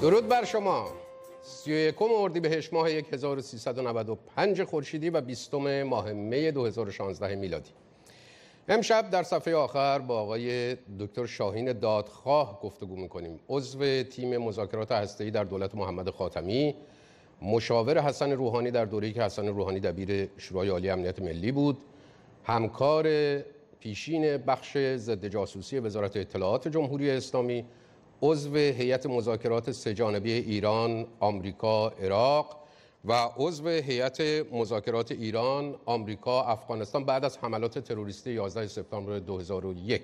درود بر شما سی و یکم اردی بهش ماه 1395 خورشیدی و بیستم ماه می 2016 میلادی امشب در صفحه آخر با آقای دکتر شاهین دادخواه گفتگو میکنیم عضو تیم مذاکرات ای در دولت محمد خاتمی مشاور حسن روحانی در دوره‌ای که حسن روحانی دبیر شورای عالی امنیت ملی بود همکار پیشین بخش ضد جاسوسی وزارت اطلاعات جمهوری اسلامی عضو هیئت مذاکرات سهجانبه ایران، آمریکا، عراق و عضو هیئت مذاکرات ایران، آمریکا، افغانستان بعد از حملات تروریستی 11 سپتامبر 2001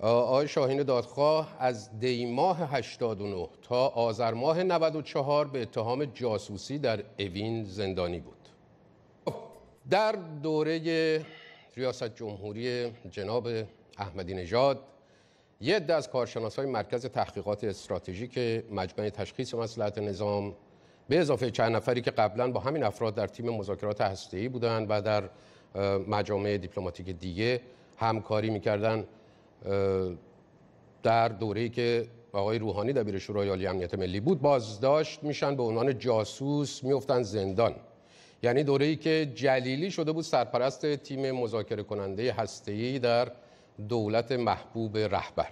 آقای شاهین دادخواه از دیماه 89 تا آذر ماه 94 به اتهام جاسوسی در اوین زندانی بود. در دوره ریاست جمهوری جناب احمدی نژاد یه عده از های مرکز تحقیقات استراتژیک مجمع تشخیص مسئلات نظام به اضافه چند نفری که قبلا با همین افراد در تیم مذاکرات هسته‌ای بودند و در مجامع دیپلماتیک دیگه همکاری میکردن در دوره‌ای که آقای روحانی دبیر شورای عالی امنیت ملی بود بازداشت میشن به عنوان جاسوس میفتن زندان یعنی دوره‌ای که جلیلی شده بود سرپرست تیم مذاکره کننده هسته‌ای در دولت محبوب رهبر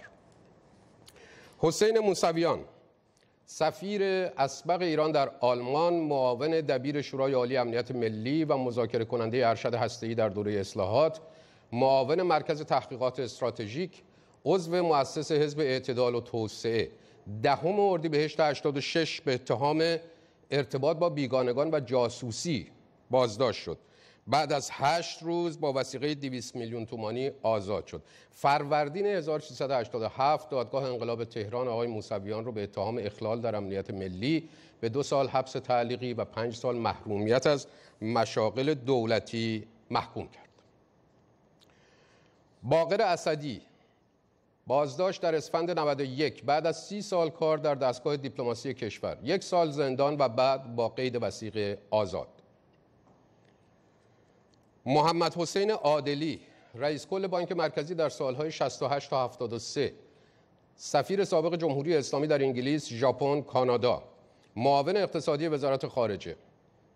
حسین موسویان سفیر اسبق ایران در آلمان معاون دبیر شورای عالی امنیت ملی و مذاکره کننده ارشد هسته‌ای در دوره اصلاحات معاون مرکز تحقیقات استراتژیک عضو مؤسس حزب اعتدال و توسعه دهم اردیبهشت 86 به اتهام ارتباط با بیگانگان و جاسوسی بازداشت شد بعد از هشت روز با وسیقه 200 میلیون تومانی آزاد شد فروردین 1387 دادگاه انقلاب تهران آقای موسویان رو به اتهام اخلال در امنیت ملی به دو سال حبس تعلیقی و پنج سال محرومیت از مشاغل دولتی محکوم کرد باقر اسدی بازداشت در اسفند 91 بعد از سی سال کار در دستگاه دیپلماسی کشور یک سال زندان و بعد با قید وسیقه آزاد محمد حسین عادلی رئیس کل بانک مرکزی در سالهای 68 تا 73 سفیر سابق جمهوری اسلامی در انگلیس، ژاپن، کانادا معاون اقتصادی وزارت خارجه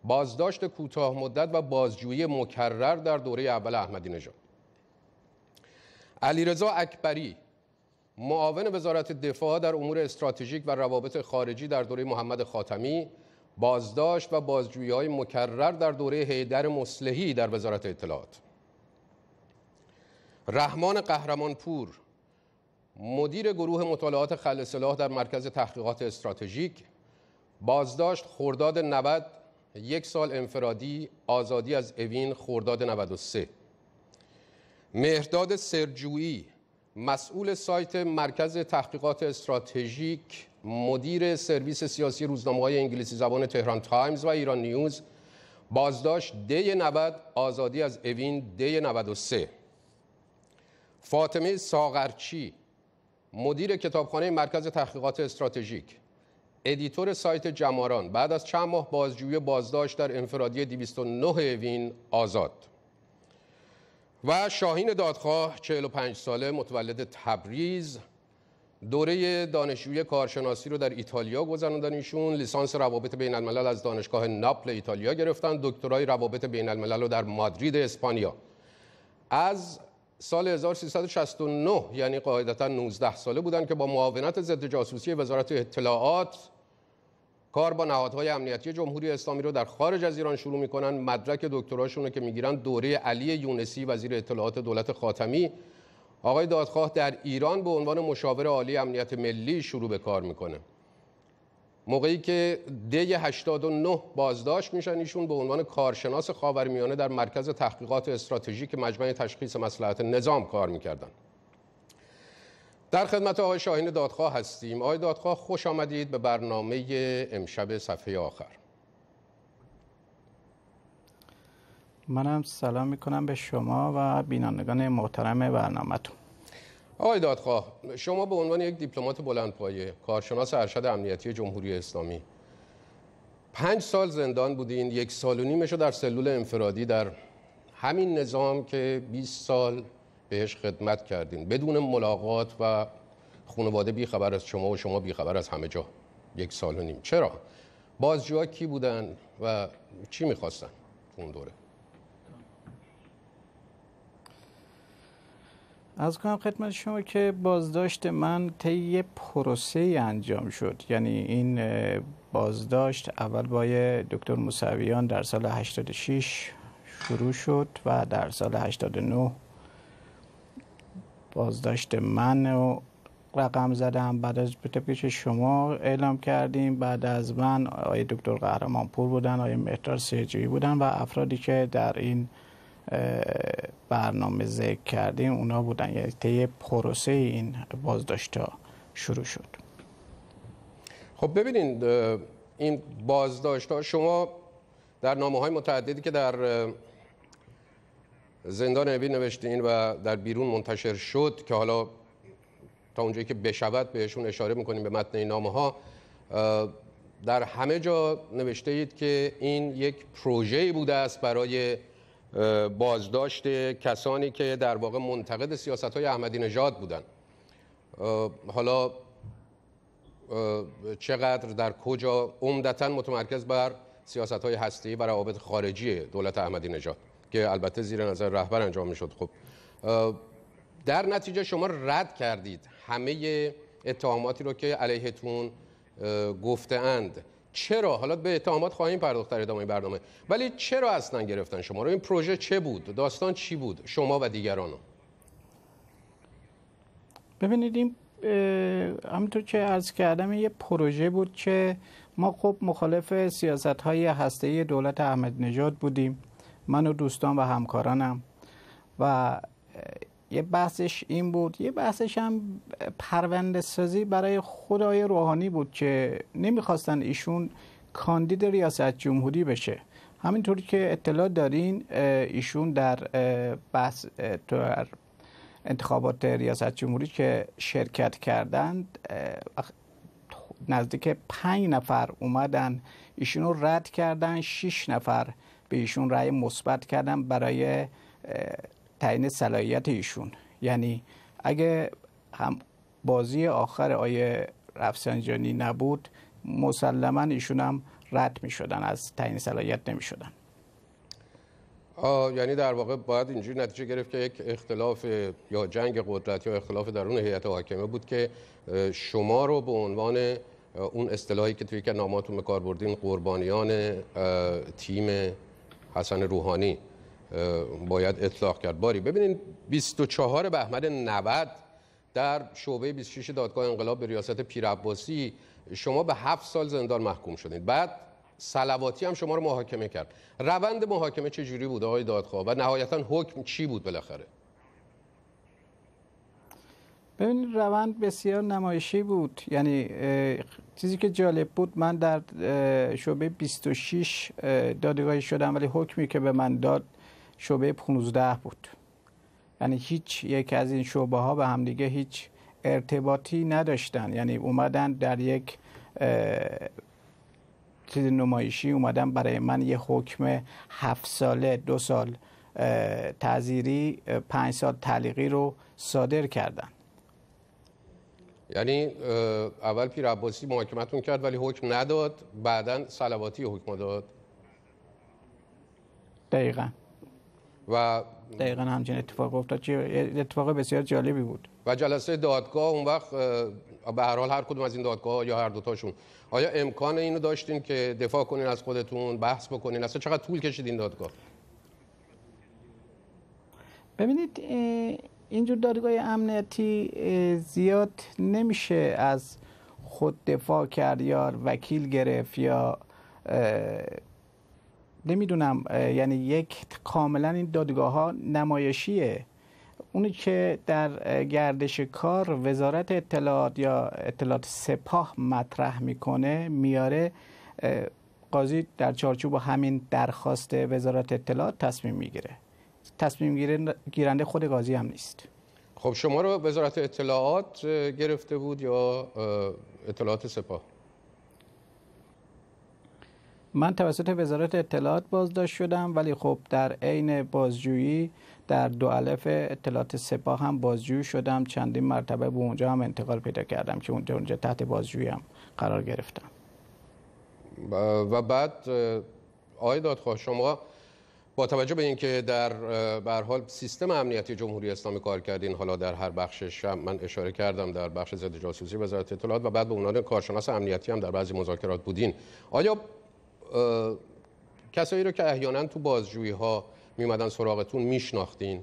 بازداشت کوتاه مدت و بازجویی مکرر در دوره اول احمدی نژاد علیرضا اکبری معاون وزارت دفاع در امور استراتژیک و روابط خارجی در دوره محمد خاتمی بازداشت و بازجویی های مکرر در دوره حیدر مسلحی در وزارت اطلاعات رحمان قهرمانپور مدیر گروه مطالعات خلصلاح در مرکز تحقیقات استراتژیک بازداشت خرداد 90 یک سال انفرادی آزادی از اوین خرداد 93 مهرداد سرجویی مسئول سایت مرکز تحقیقات استراتژیک مدیر سرویس سیاسی روزنامه های انگلیسی زبان تهران تایمز و ایران نیوز بازداشت ده 90 آزادی از اوین دی 93 فاطمه ساغرچی مدیر کتابخانه مرکز تحقیقات استراتژیک ادیتور سایت جماران بعد از چند ماه بازجویی بازداشت در انفرادی 209 اوین آزاد و شاهین دادخواه 45 ساله متولد تبریز دوره دانشجوی کارشناسی رو در ایتالیا گذراندن ایشون لیسانس روابط بین الملل از دانشگاه ناپل ایتالیا گرفتن دکترای روابط بین الملل رو در مادرید اسپانیا از سال 1369 یعنی قاعدتا 19 ساله بودن که با معاونت ضد جاسوسی وزارت اطلاعات کار با نهادهای امنیتی جمهوری اسلامی رو در خارج از ایران شروع میکنن مدرک دکتراشون رو که میگیرن دوره علی یونسی وزیر اطلاعات دولت خاتمی آقای دادخواه در ایران به عنوان مشاور عالی امنیت ملی شروع به کار میکنه موقعی که دی 89 بازداشت میشن ایشون به عنوان کارشناس خاورمیانه در مرکز تحقیقات استراتژیک مجمع تشخیص مسئلات نظام کار میکردن در خدمت آقای شاهین دادخواه هستیم آقای دادخواه خوش آمدید به برنامه امشب صفحه آخر منم سلام میکنم به شما و بینندگان محترم برنامهتون آقای دادخواه شما به عنوان یک دیپلمات بلندپایه کارشناس ارشد امنیتی جمهوری اسلامی پنج سال زندان بودین یک سال و نیمشو در سلول انفرادی در همین نظام که 20 سال بهش خدمت کردین بدون ملاقات و خانواده خبر از شما و شما بی خبر از همه جا یک سال و نیم چرا؟ بازجوها کی بودن و چی میخواستن اون دوره؟ از کنم خدمت شما که بازداشت من طی پروسه انجام شد یعنی این بازداشت اول با دکتر موسویان در سال 86 شروع شد و در سال 89 بازداشت من و رقم زدم بعد از پیش شما اعلام کردیم بعد از من آقای دکتر قهرمانپور بودن آقای مهدار سیجوی بودن و افرادی که در این برنامه ذکر کردیم اونا بودن یعنی طی پروسه این ها شروع شد خب ببینید این بازداشت شما در نامه های متعددی که در زندان اوین نوشتین و در بیرون منتشر شد که حالا تا اونجایی که بشود بهشون اشاره میکنیم به متن این نامه ها در همه جا نوشته اید که این یک پروژه بوده است برای بازداشت کسانی که در واقع منتقد سیاست های احمدی نژاد بودن حالا چقدر در کجا عمدتا متمرکز بر سیاست های هستی و روابط خارجی دولت احمدی نژاد که البته زیر نظر رهبر انجام میشد خب در نتیجه شما رد کردید همه اتهاماتی رو که علیهتون گفته اند چرا حالا به اتهامات خواهیم پرداخت در ادامه برنامه ولی چرا اصلا گرفتن شما رو این پروژه چه بود داستان چی بود شما و دیگرانو ببینید این همینطور که عرض کردم یه پروژه بود که ما خب مخالف سیاست های هسته دولت احمد نژاد بودیم من و دوستان و همکارانم و یه بحثش این بود یه بحثش هم پرونده سازی برای خدای روحانی بود که نمیخواستن ایشون کاندید ریاست جمهوری بشه همینطوری که اطلاع دارین ایشون در بحث در انتخابات ریاست جمهوری که شرکت کردند نزدیک پنج نفر اومدن ایشون رو رد کردن شش نفر به ایشون رأی مثبت کردن برای تعیین صلاحیت ایشون یعنی اگه هم بازی آخر آیه رفسنجانی نبود مسلما ایشون هم رد می از تعیین صلاحیت نمی شدن یعنی در واقع باید اینجوری نتیجه گرفت که یک اختلاف یا جنگ قدرت یا اختلاف درون هیئت حاکمه بود که شما رو به عنوان اون اصطلاحی که توی که ناماتون به کار بردین قربانیان تیم حسن روحانی باید اطلاق کرد باری ببینید 24 بهمن 90 در شعبه 26 دادگاه انقلاب به ریاست پیرعباسی شما به 7 سال زندان محکوم شدید بعد سلواتی هم شما رو محاکمه کرد روند محاکمه چه جوری بود آقای دادخواه و نهایتا حکم چی بود بالاخره ببینید روند بسیار نمایشی بود یعنی چیزی که جالب بود من در شعبه 26 دادگاهی شدم ولی حکمی که به من داد شعبه 15 بود یعنی هیچ یک از این شعبه ها به همدیگه هیچ ارتباطی نداشتن یعنی اومدن در یک چیز نمایشی اومدن برای من یه حکم هفت ساله دو سال تعذیری پنج سال تعلیقی رو صادر کردن یعنی اول پیر عباسی محاکمتون کرد ولی حکم نداد بعدا سلواتی حکم داد دقیقا و دقیقا همچین اتفاق افتاد اتفاق بسیار جالبی بود و جلسه دادگاه اون وقت به هر حال هر کدوم از این دادگاه یا هر دوتاشون آیا امکان اینو داشتین که دفاع کنین از خودتون بحث بکنین اصلا چقدر طول کشید این دادگاه ببینید اینجور دادگاه امنیتی زیاد نمیشه از خود دفاع کرد یا وکیل گرفت یا نمیدونم یعنی یک کاملا این دادگاه ها نمایشیه اونی که در گردش کار وزارت اطلاعات یا اطلاعات سپاه مطرح میکنه میاره قاضی در چارچوب همین درخواست وزارت اطلاعات تصمیم میگیره تصمیم گیرنده خود قاضی هم نیست خب شما رو وزارت اطلاعات گرفته بود یا اطلاعات سپاه من توسط وزارت اطلاعات بازداشت شدم ولی خب در عین بازجویی در دو الف اطلاعات سپاه هم بازجویی شدم چندین مرتبه به اونجا هم انتقال پیدا کردم که اونجا اونجا تحت بازجویی هم قرار گرفتم و بعد آقای دادخواه شما با توجه به اینکه در به حال سیستم امنیتی جمهوری اسلامی کار کردین حالا در هر بخشش هم من اشاره کردم در بخش ضد جاسوسی وزارت اطلاعات و بعد به عنوان کارشناس امنیتی هم در بعضی مذاکرات بودین آیا کسایی رو که احیانا تو بازجویی ها میمدن سراغتون میشناختین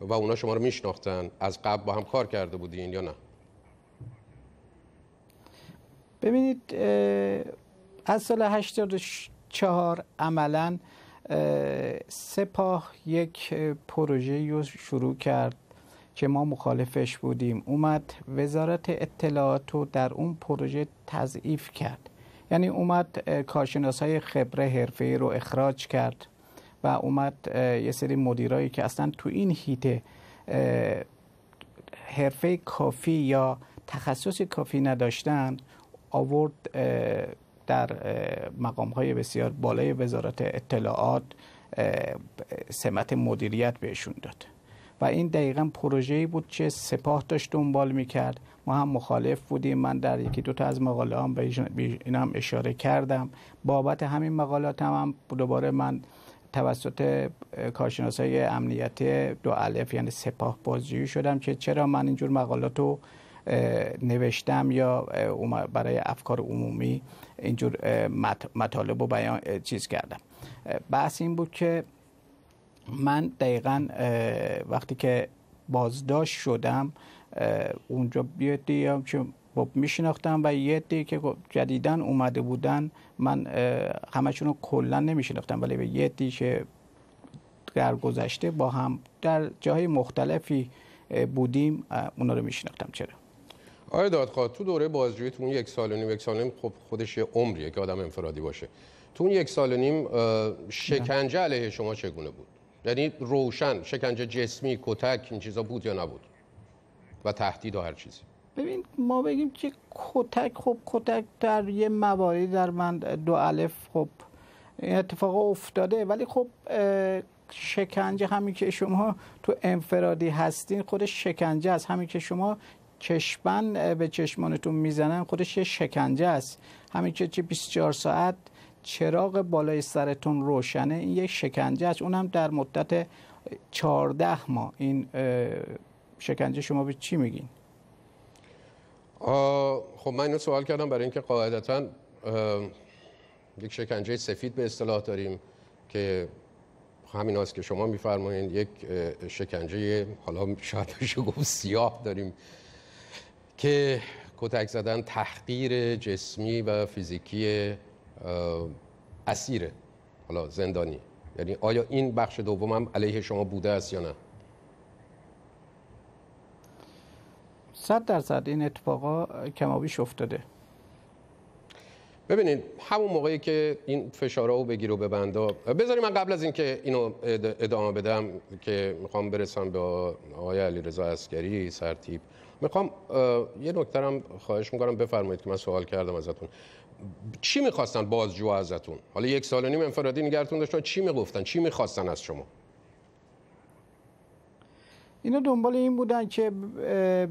و اونا شما رو میشناختن از قبل با هم کار کرده بودین یا نه ببینید از سال 84 عملا سپاه یک پروژه رو شروع کرد که ما مخالفش بودیم اومد وزارت اطلاعات رو در اون پروژه تضعیف کرد یعنی اومد کارشناس های خبره حرفه رو اخراج کرد و اومد یه سری مدیرایی که اصلا تو این هیته حرفه کافی یا تخصص کافی نداشتن آورد در مقام های بسیار بالای وزارت اطلاعات سمت مدیریت بهشون داد و این دقیقا پروژه‌ای بود که سپاه داشت دنبال میکرد ما هم مخالف بودیم من در یکی دو تا از مقاله هم به این هم اشاره کردم بابت همین مقالات هم, هم دوباره من توسط کارشناس های امنیت دو الف یعنی سپاه بازجویی شدم که چرا من اینجور مقالات رو نوشتم یا برای افکار عمومی اینجور مطالب و بیان چیز کردم بحث این بود که من دقیقا وقتی که بازداشت شدم اونجا بیادیم که میشناختم و یه دی که خب جدیدن اومده بودن من همشون رو کلا نمیشناختم ولی به یه دی که در گذشته با هم در جاهای مختلفی بودیم اونا رو میشناختم چرا آیا دادخواه تو دوره بازجوییتون یک سال و نیم یک سال و نیم خب خودش یه عمریه که آدم انفرادی باشه تو اون یک سال و نیم شکنجه علیه شما چگونه بود یعنی روشن شکنجه جسمی کتک این چیزا بود یا نبود و تهدید و هر چیزی ببین ما بگیم که کتک خب کتک در یه مواردی در من دو الف خب اتفاق افتاده ولی خب شکنجه همین که شما تو انفرادی هستین خودش شکنجه است همین که شما چشمن به چشمانتون میزنن خودش یه شکنجه است همین که 24 ساعت چراغ بالای سرتون روشنه این یک شکنجه است اونم در مدت چهارده ماه این شکنجه شما به چی میگین خب من اینو سوال کردم برای اینکه قاعدتا یک شکنجه سفید به اصطلاح داریم که همین است که شما میفرمایید یک شکنجه حالا شاید بشه گفت سیاه داریم که کتک زدن تحقیر جسمی و فیزیکی اسیره حالا زندانی یعنی آیا این بخش دوم هم علیه شما بوده است یا نه صد درصد این اتفاقا کمابیش افتاده ببینید همون موقعی که این فشارا رو بگیر و ببندا بذارید من قبل از اینکه اینو ادامه بدم که میخوام برسم به آقای رضا عسکری سرتیپ میخوام یه نکترم خواهش میکنم بفرمایید که من سوال کردم ازتون چی میخواستن بازجو ازتون حالا یک سال و نیم انفرادی نگرتون داشتن چی میگفتن چی میخواستن از شما اینا دنبال این بودن که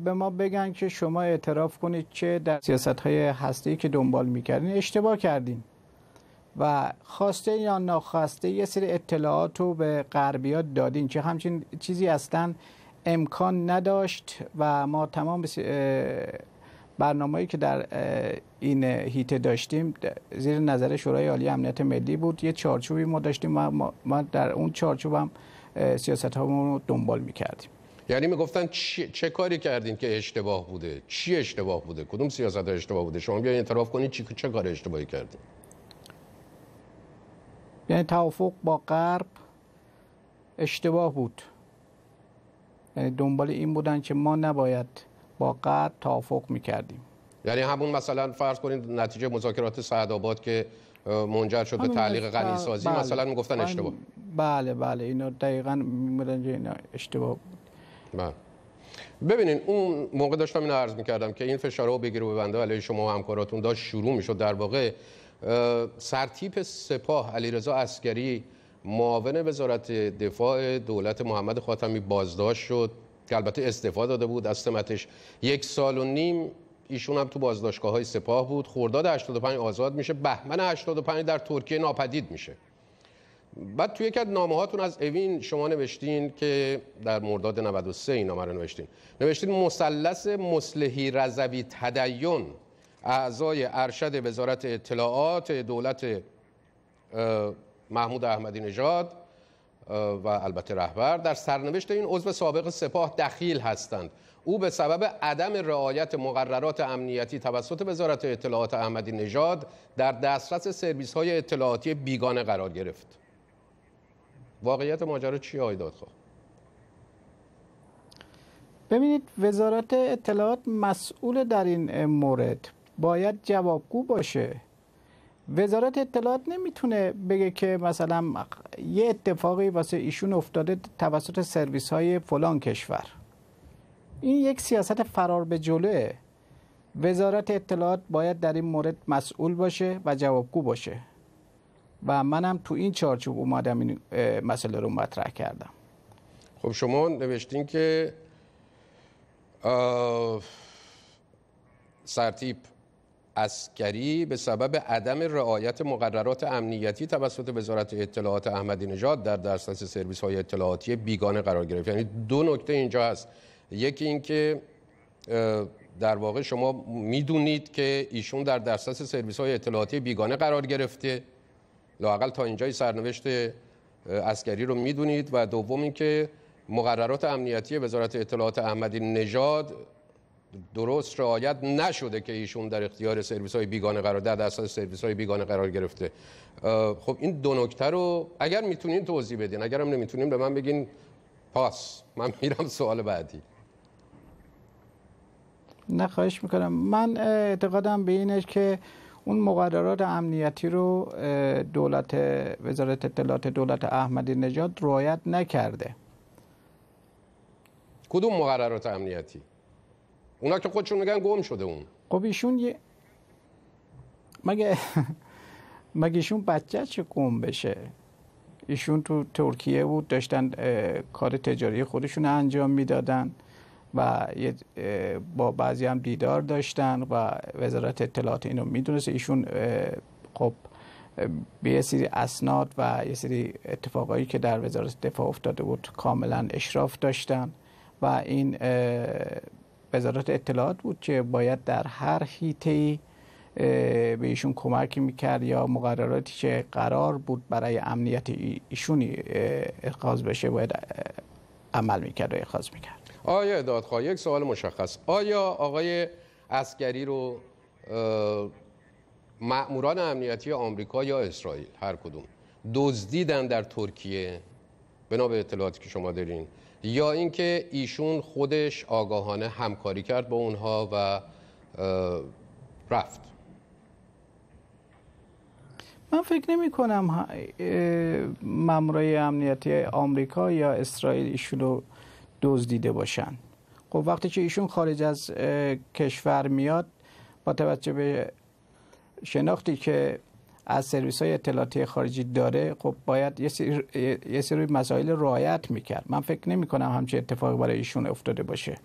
به ما بگن که شما اعتراف کنید که در سیاست های هسته که دنبال میکردین اشتباه کردین و خواسته یا ناخواسته یه سری اطلاعات رو به غربیات دادین که همچین چیزی اصلا امکان نداشت و ما تمام برنامه‌ای که در این هیته داشتیم زیر نظر شورای عالی امنیت ملی بود یه چارچوبی ما داشتیم و ما در اون چارچوبم سیاست رو دنبال می‌کردیم یعنی میگفتن چه, چه کاری کردین که اشتباه بوده چی اشتباه بوده کدوم سیاست اشتباه بوده شما بیاین اعتراف کنید چی چه کار اشتباهی کردین یعنی توافق با غرب اشتباه بود یعنی دنبال این بودن که ما نباید واقعا توافق میکردیم یعنی همون مثلا فرض کنید نتیجه مذاکرات سعد که منجر شد به تعلیق غنی سازی بله. مثلا میگفتن اشتباه بله بله اینا دقیقا اینا اشتباه بله. ببینین اون موقع داشتم اینو عرض میکردم که این فشارها بگیر و بنده علیه شما و همکاراتون داشت شروع میشد در واقع سرتیپ سپاه رضا اسکری معاون وزارت دفاع دولت محمد خاتمی بازداشت شد که البته استفاده داده بود از سمتش یک سال و نیم ایشون هم تو بازداشتگاه های سپاه بود خرداد 85 آزاد میشه بهمن 85 در ترکیه ناپدید میشه بعد توی یک از نامه هاتون از اوین شما نوشتین که در مرداد 93 این نامه رو نوشتین نوشتین مثلث مسلحی رضوی تدین اعضای ارشد وزارت اطلاعات دولت محمود احمدی نژاد و البته رهبر در سرنوشت این عضو سابق سپاه دخیل هستند او به سبب عدم رعایت مقررات امنیتی توسط وزارت اطلاعات احمدی نژاد در دسترس سرویس های اطلاعاتی بیگانه قرار گرفت واقعیت ماجرا چی های دادخواه؟ ببینید وزارت اطلاعات مسئول در این مورد باید جوابگو باشه وزارت اطلاعات نمیتونه بگه که مثلا یه اتفاقی واسه ایشون افتاده توسط سرویس های فلان کشور این یک سیاست فرار به جلوه وزارت اطلاعات باید در این مورد مسئول باشه و جوابگو باشه و منم تو این چارچوب اومدم این مسئله رو مطرح کردم خب شما نوشتین که سرتیپ اسکری به سبب عدم رعایت مقررات امنیتی توسط وزارت اطلاعات احمدی نژاد در دسترس سرویس های اطلاعاتی بیگانه قرار گرفت یعنی دو نکته اینجا هست یکی اینکه در واقع شما میدونید که ایشون در دسترس سرویس های اطلاعاتی بیگانه قرار گرفته لاقل تا اینجای سرنوشت اسکری رو میدونید و دوم اینکه مقررات امنیتی وزارت اطلاعات احمدی نژاد درست رعایت نشده که ایشون در اختیار سرویس های بیگانه قرار در دست سرویس های بیگانه قرار گرفته خب این دو نکته رو اگر میتونین توضیح بدین اگر هم نمیتونین به من بگین پاس من میرم سوال بعدی نه خواهش میکنم من اعتقادم به اینش که اون مقررات امنیتی رو دولت وزارت اطلاعات دولت احمدی نژاد رعایت نکرده کدوم مقررات امنیتی اونا که خودشون میگن گم شده اون خب ایشون یه مگه مگه ایشون بچه چه گم بشه ایشون تو ترکیه بود داشتن کار تجاری خودشون انجام میدادن و با بعضی هم دیدار داشتن و وزارت اطلاعات اینو میدونست ایشون خب به یه سری اسناد و یه سری اتفاقایی که در وزارت دفاع افتاده بود کاملا اشراف داشتن و این وزارت اطلاعات بود که باید در هر هیته به ایشون کمک میکرد یا مقرراتی که قرار بود برای امنیت ایشونی اخواز بشه باید عمل میکرد و اخواز میکرد آیا دادخواه یک سوال مشخص آیا آقای اسکری رو مأموران امنیتی آمریکا یا اسرائیل هر کدوم دزدیدن در ترکیه بنا به اطلاعاتی که شما دارین یا اینکه ایشون خودش آگاهانه همکاری کرد با اونها و رفت من فکر نمی کنم مامورای امنیتی آمریکا یا اسرائیل ایشون رو دزدیده باشن خب وقتی که ایشون خارج از کشور میاد با توجه به شناختی که از سرویس های اطلاعاتی خارجی داره خب باید یه سری, یه مسائل رعایت میکرد من فکر نمی کنم همچه اتفاقی برای ایشون افتاده باشه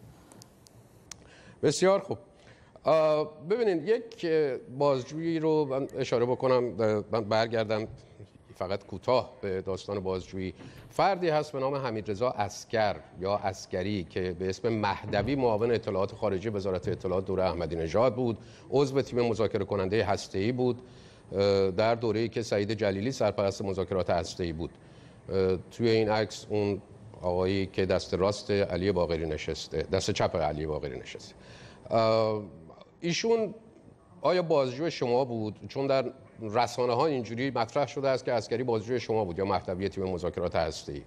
بسیار خوب ببینید یک بازجویی رو من اشاره بکنم من برگردم فقط کوتاه به داستان بازجویی فردی هست به نام رضا اسکر یا اسکری که به اسم مهدوی معاون اطلاعات خارجی وزارت اطلاعات دوره احمدی نژاد بود عضو تیم مذاکره کننده هسته‌ای بود در دوره که سعید جلیلی سرپرست مذاکرات هسته ای بود توی این عکس اون آقایی که دست راست علی باقری نشسته دست چپ علی باقری نشسته ایشون آیا بازجو شما بود چون در رسانه ها اینجوری مطرح شده است که عسکری بازجوی شما بود یا محتوی تیم مذاکرات ای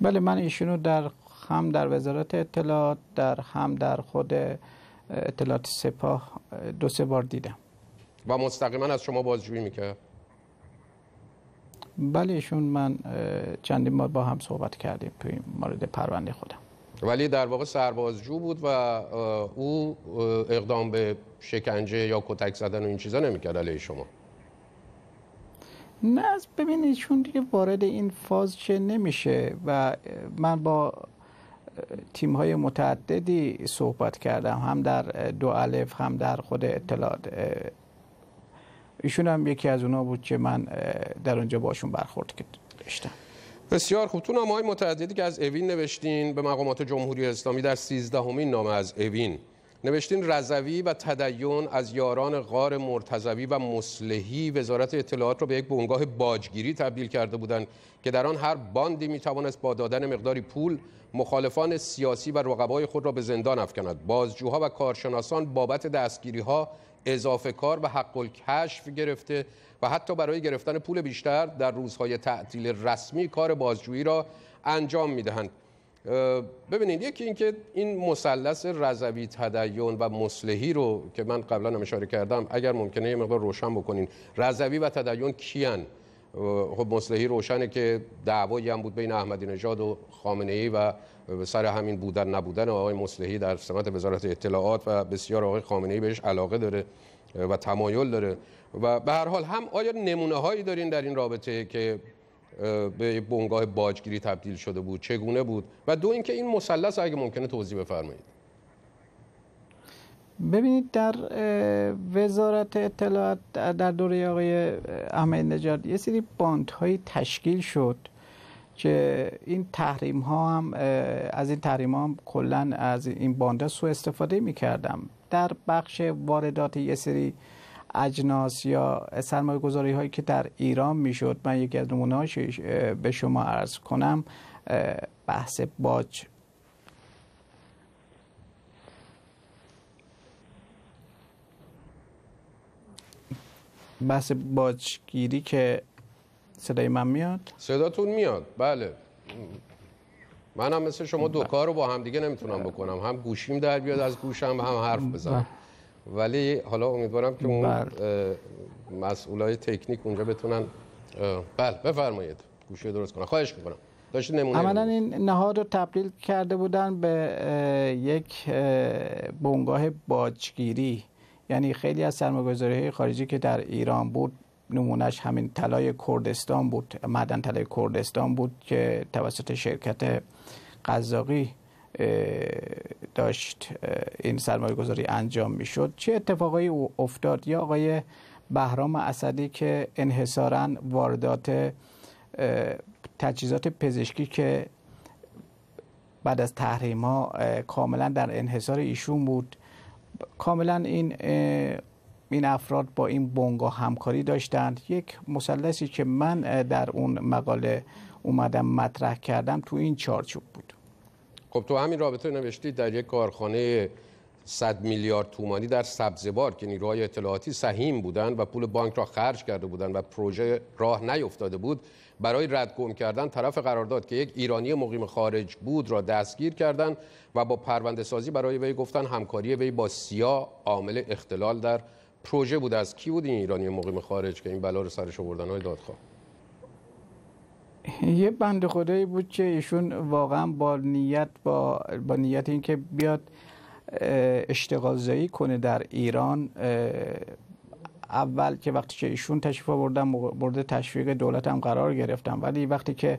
بله من ایشونو در هم در وزارت اطلاعات در هم در خود اطلاعات سپاه دو سه بار دیدم و مستقیما از شما بازجویی میکرد بله ایشون من چندین بار با هم صحبت کردیم توی مورد پرونده خودم ولی در واقع سربازجو بود و او اقدام به شکنجه یا کتک زدن و این چیزا نمیکرد علیه شما نه از ببین ایشون دیگه وارد این فاز چه نمیشه و من با تیم های متعددی صحبت کردم هم در دو الف هم در خود اطلاعات ایشون هم یکی از اونا بود که من در اونجا باشون برخورد داشتم بسیار خوب تو نامه های متعددی که از اوین نوشتین به مقامات جمهوری اسلامی در سیزدهمین نامه از اوین نوشتین رضوی و تدیون از یاران غار مرتضوی و مسلحی وزارت اطلاعات را به یک بنگاه باجگیری تبدیل کرده بودند که در آن هر باندی می توانست با دادن مقداری پول مخالفان سیاسی و رقبای خود را به زندان افکند بازجوها و کارشناسان بابت دستگیری ها اضافه کار و حق الکشف گرفته و حتی برای گرفتن پول بیشتر در روزهای تعطیل رسمی کار بازجویی را انجام میدهند ببینید یکی اینکه این مثلث رضوی تدین و مصلحی رو که من قبلا هم اشاره کردم اگر ممکنه یه مقدار روشن بکنین رضوی و تدین کیان خب مصلحی روشنه که دعوایی هم بود بین احمدی نژاد و خامنه ای و سر همین بودن نبودن آقای مصلحی در سمت وزارت اطلاعات و بسیار آقای خامنه ای بهش علاقه داره و تمایل داره و به هر حال هم آیا نمونه هایی دارین در این رابطه که به بنگاه باجگیری تبدیل شده بود چگونه بود و دو اینکه این مثلث اگه ممکنه توضیح بفرمایید ببینید در وزارت اطلاعات در دوره آقای احمد نژاد یه سری باندهایی تشکیل شد که این تحریم ها هم از این تحریم ها هم از این باندا سوء استفاده می کردم در بخش واردات یه سری اجناس یا سرمایه گذاری هایی که در ایران میشد من یکی از نمونه به شما عرض کنم بحث باج بحث باجگیری که صدای من میاد صداتون میاد بله من هم مثل شما دو بله. کار رو با هم دیگه نمیتونم بکنم هم گوشیم در بیاد از گوشم هم حرف بزنم بله. ولی حالا امیدوارم که اون بله. مسئولای تکنیک اونجا بتونن بله بفرمایید گوشه درست کنن خواهش میکنم عملا این نهاد رو تبدیل کرده بودن به یک بنگاه باجگیری یعنی خیلی از سرمایه‌گذاری‌های خارجی که در ایران بود نمونهش همین طلای کردستان بود معدن طلای کردستان بود که توسط شرکت قزاقی داشت این سرمایه گذاری انجام شد چه اتفاقایی افتاد یا آقای بهرام اسدی که انحصارا واردات تجهیزات پزشکی که بعد از تحریم ها کاملا در انحصار ایشون بود کاملا این این افراد با این بونگا همکاری داشتند یک مثلثی که من در اون مقاله اومدم مطرح کردم تو این چارچوب بود خب تو همین رابطه نوشتی در یک کارخانه 100 میلیارد تومانی در سبزوار که نیروهای اطلاعاتی سهیم بودند و پول بانک را خرج کرده بودند و پروژه راه نیفتاده بود برای ردگم کردن طرف قرارداد که یک ایرانی مقیم خارج بود را دستگیر کردند و با پرونده سازی برای وی گفتن همکاری وی با سیا عامل اختلال در پروژه بود از کی بود این ایرانی مقیم خارج که این بلا رو سرش آوردن های دادخواه یه بند خدایی بود که ایشون واقعا با نیت با, با نیت اینکه بیاد اشتغالزایی کنه در ایران اول که وقتی که ایشون تشریف آوردن برده تشویق دولت هم قرار گرفتن ولی وقتی که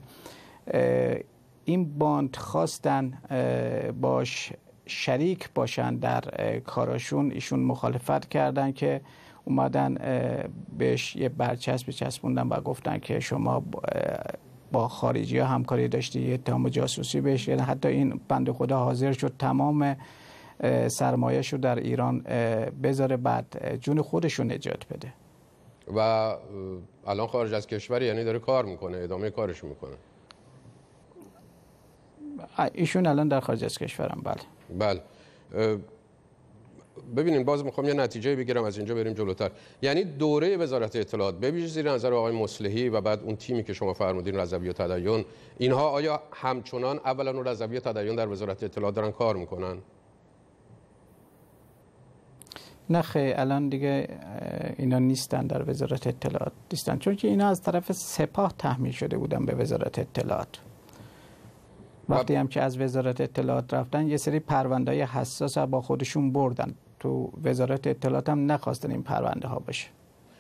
این باند خواستن باش شریک باشن در کاراشون ایشون مخالفت کردن که اومدن بهش یه برچسب چسبوندن و گفتن که شما با خارجی ها همکاری داشته یه اتهام جاسوسی بهش یعنی حتی این بند خدا حاضر شد تمام سرمایه رو در ایران بذاره بعد جون خودش رو نجات بده و الان خارج از کشور یعنی داره کار میکنه ادامه کارش میکنه ایشون الان در خارج از کشورم بله بله ببینین باز میخوام یه نتیجه بگیرم از اینجا بریم جلوتر یعنی دوره وزارت اطلاعات ببینید زیر نظر آقای مصلحی و بعد اون تیمی که شما فرمودین رضوی و تدین اینها آیا همچنان اولا اون رضوی و تدین در وزارت اطلاعات دارن کار میکنن نه الان دیگه اینا نیستن در وزارت اطلاعات نیستن چون که اینا از طرف سپاه تحمیل شده بودن به وزارت اطلاعات وقتی هم که از وزارت اطلاعات رفتن یه سری های حساس با خودشون بردن تو وزارت اطلاعات هم نخواستن این پرونده ها باشه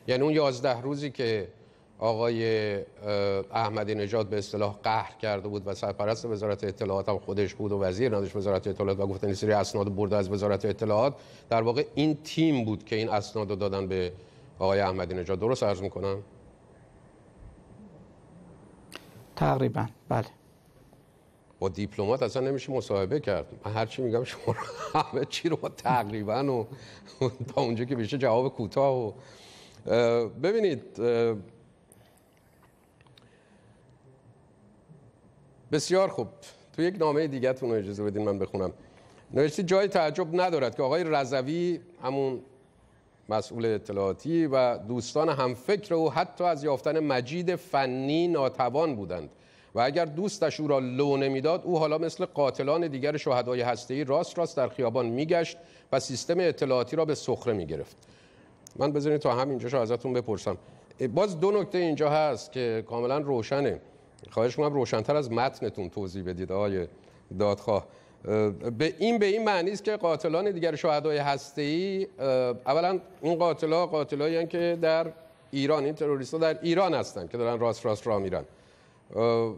یعنی اون یازده روزی که آقای احمدی نژاد به اصطلاح قهر کرده بود و سرپرست وزارت اطلاعات هم خودش بود و وزیر نداشت وزارت اطلاعات و گفتن این سری اسناد برده از وزارت اطلاعات در واقع این تیم بود که این اسناد رو دادن به آقای احمدی نژاد درست عرض میکنم تقریبا بله با دیپلمات اصلا نمیشه مصاحبه کرد من هر چی میگم شما همه چی رو تقریبا و تا اونجا که بیشتر جواب کوتاه و ببینید بسیار خوب تو یک نامه دیگه رو اجازه بدین من بخونم نوشتی جای تعجب ندارد که آقای رضوی همون مسئول اطلاعاتی و دوستان همفکر او حتی از یافتن مجید فنی ناتوان بودند و اگر دوستش او را لو نمیداد او حالا مثل قاتلان دیگر شهدای هسته‌ای راست راست در خیابان میگشت و سیستم اطلاعاتی را به سخره میگرفت من بزنید تا همینجاشو ازتون بپرسم باز دو نکته اینجا هست که کاملا روشنه خواهش کنم روشنتر از متنتون توضیح بدید آقای دادخواه به این به این معنی است که قاتلان دیگر شهدای هسته‌ای اولا این قاتلا قاتلایی که در ایران این تروریستا در ایران هستند که دارن راست راست را میرن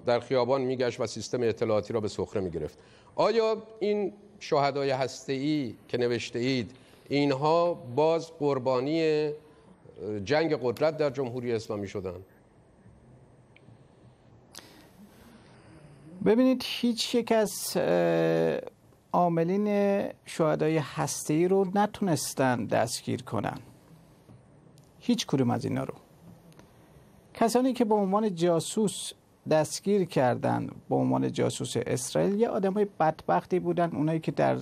در خیابان میگشت و سیستم اطلاعاتی را به سخره میگرفت آیا این شهدای ای که نوشته اید اینها باز قربانی جنگ قدرت در جمهوری اسلامی شدن ببینید هیچ یک از عاملین شهدای ای رو نتونستن دستگیر کنن هیچ کدوم از اینا رو کسانی که به عنوان جاسوس دستگیر کردن به عنوان جاسوس اسرائیل یه آدم های بدبختی بودن اونایی که در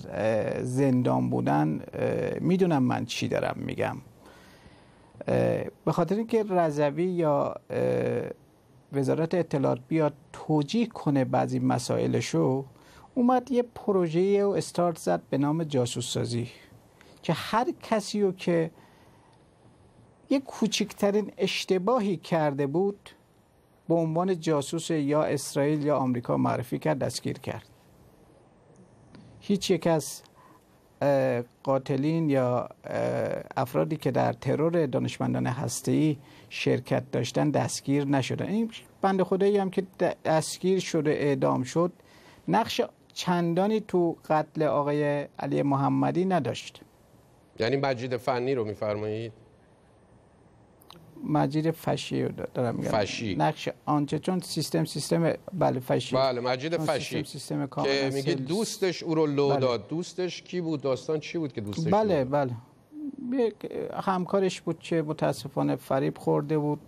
زندان بودن میدونم من چی دارم میگم به خاطر اینکه رضوی یا وزارت اطلاعات بیاد توجیه کنه بعضی مسائلشو اومد یه پروژه و استارت زد به نام جاسوس سازی که هر کسی رو که یه کوچکترین اشتباهی کرده بود به عنوان جاسوس یا اسرائیل یا آمریکا معرفی کرد دستگیر کرد هیچ یک از قاتلین یا افرادی که در ترور دانشمندان ای شرکت داشتن دستگیر نشدن این بند خدایی هم که دستگیر شده اعدام شد نقش چندانی تو قتل آقای علی محمدی نداشت یعنی مجید فنی رو میفرمایید مجید فشی رو دارم میگم فشی نقش آنچه چون سیستم سیستم بله فشی بله مجید فشی سیستم, سیستم که میگه دوستش او رو لو بله. دوستش کی بود داستان چی بود که دوستش بله بله همکارش بود که متاسفانه فریب خورده بود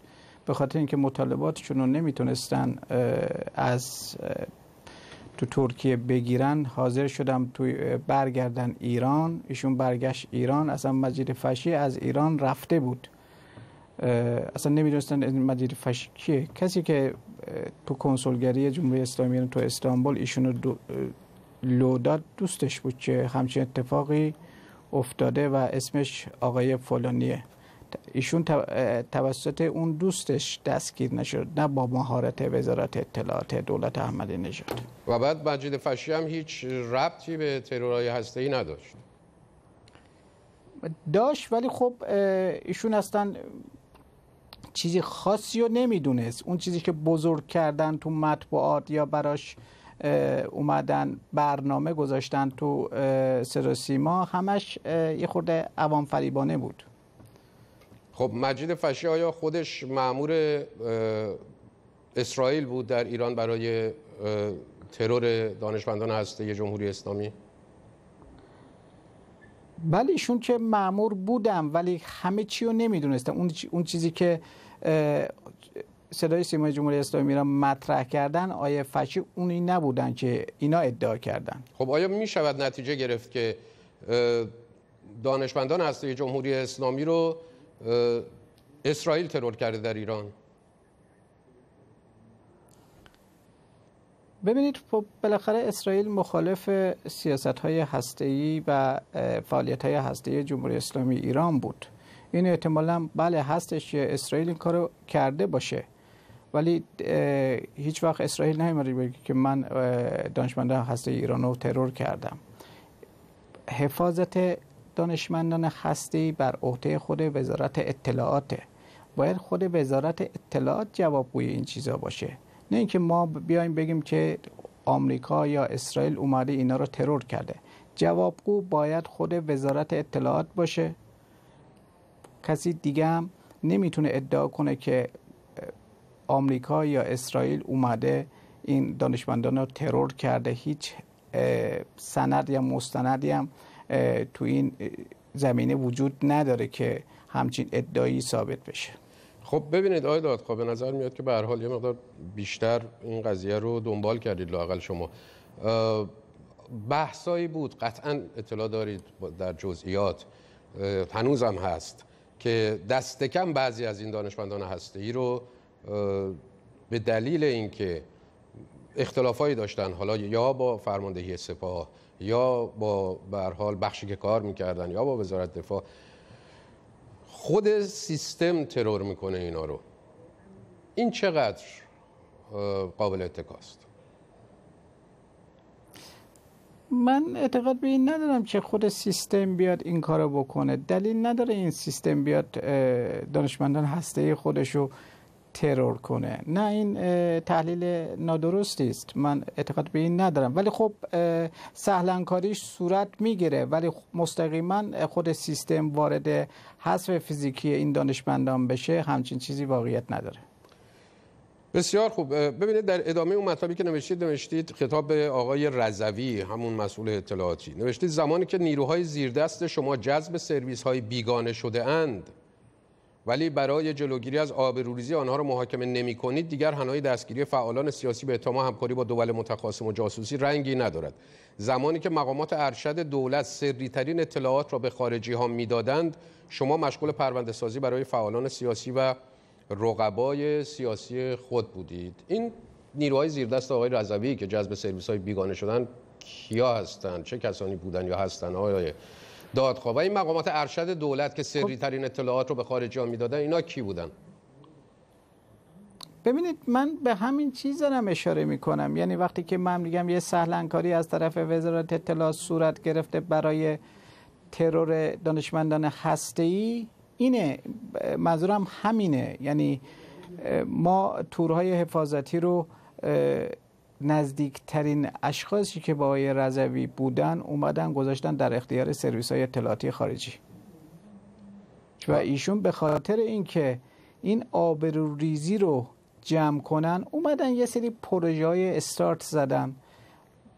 به خاطر اینکه مطالباتشون رو نمیتونستن از تو ترکیه بگیرن حاضر شدم تو برگردن ایران ایشون برگشت ایران اصلا مجید فشی از ایران رفته بود اصلا نمیدونستن این مدیر فشی کسی که تو کنسولگری جمهوری اسلامی ایران تو استانبول ایشونو لوداد لو داد دوستش بود که همچین اتفاقی افتاده و اسمش آقای فلانیه ایشون توسط اون دوستش دستگیر نشد نه با مهارت وزارت اطلاعات دولت احمدی نژاد و بعد مجید فشی هم هیچ ربطی به ترورهای هسته‌ای نداشت داشت ولی خب ایشون اصلا چیزی خاصی رو نمیدونست اون چیزی که بزرگ کردن تو مطبوعات یا براش اومدن برنامه گذاشتن تو سر سیما همش یه خورده عوام فریبانه بود خب مجید فشی آیا خودش معمور اسرائیل بود در ایران برای ترور دانشمندان هسته جمهوری اسلامی بله ایشون که معمور بودم ولی همه چی رو نمیدونستم اون چیزی که صدای سیمای جمهوری اسلامی را مطرح کردن آیا فچی اونی نبودن که اینا ادعا کردن خب آیا می شود نتیجه گرفت که دانشمندان هسته جمهوری اسلامی رو اسرائیل ترور کرده در ایران ببینید خب بالاخره اسرائیل مخالف سیاست های هسته‌ای و فعالیت های هسته‌ای جمهوری اسلامی ایران بود این احتمالا بله هستش که اسرائیل این کارو کرده باشه ولی هیچ وقت اسرائیل نیومده بگه که من دانشمندان هسته ایران رو ترور کردم حفاظت دانشمندان هستی بر عهده خود وزارت اطلاعاته باید خود وزارت اطلاعات جوابگوی این چیزا باشه نه اینکه ما بیایم بگیم که آمریکا یا اسرائیل اومده اینا رو ترور کرده جوابگو باید خود وزارت اطلاعات باشه کسی دیگه هم نمیتونه ادعا کنه که آمریکا یا اسرائیل اومده این دانشمندان رو ترور کرده هیچ سند یا مستندی هم تو این زمینه وجود نداره که همچین ادعایی ثابت بشه خب ببینید آقای دادخواه به نظر میاد که به هر حال یه مقدار بیشتر این قضیه رو دنبال کردید لاقل شما بحثایی بود قطعا اطلاع دارید در جزئیات هنوز هست که دست کم بعضی از این دانشمندان هسته ای رو به دلیل اینکه اختلافایی داشتن حالا یا با فرماندهی سپاه یا با به حال بخشی که کار میکردن یا با وزارت دفاع خود سیستم ترور میکنه اینا رو این چقدر قابل اتکاست من اعتقاد به این ندارم که خود سیستم بیاد این کارو بکنه دلیل نداره این سیستم بیاد دانشمندان هسته خودشو ترور کنه نه این تحلیل نادرستی است من اعتقاد به این ندارم ولی خب سهلنکاریش صورت میگیره ولی خب، مستقیما خود سیستم وارد حذف فیزیکی این دانشمندان بشه همچین چیزی واقعیت نداره بسیار خوب ببینید در ادامه اون مطلبی که نوشتید نوشتید خطاب به آقای رضوی همون مسئول اطلاعاتی نوشتید زمانی که نیروهای زیردست شما جذب سرویس های بیگانه شده اند ولی برای جلوگیری از آبروریزی آنها را محاکمه نمی کنید دیگر هنهای دستگیری فعالان سیاسی به اتهام همکاری با دول متخاصم و جاسوسی رنگی ندارد زمانی که مقامات ارشد دولت سریترین اطلاعات را به خارجی ها میدادند شما مشغول پرونده برای فعالان سیاسی و رقبای سیاسی خود بودید این نیروهای زیردست آقای رضوی که جذب سرویس های بیگانه شدن کیا هستند چه کسانی بودن یا هستند آقای دادخواه و این مقامات ارشد دولت که خب. سری ترین اطلاعات رو به خارج ها میدادن اینا کی بودن ببینید من به همین چیز دارم اشاره می کنم یعنی وقتی که من میگم یه سهلنکاری از طرف وزارت اطلاعات صورت گرفته برای ترور دانشمندان هسته اینه منظورم همینه یعنی ما تورهای حفاظتی رو نزدیکترین اشخاصی که با آقای رضوی بودن اومدن گذاشتن در اختیار سرویس های اطلاعاتی خارجی و ایشون به خاطر اینکه این آبروریزی رو جمع کنن اومدن یه سری پروژه های استارت زدن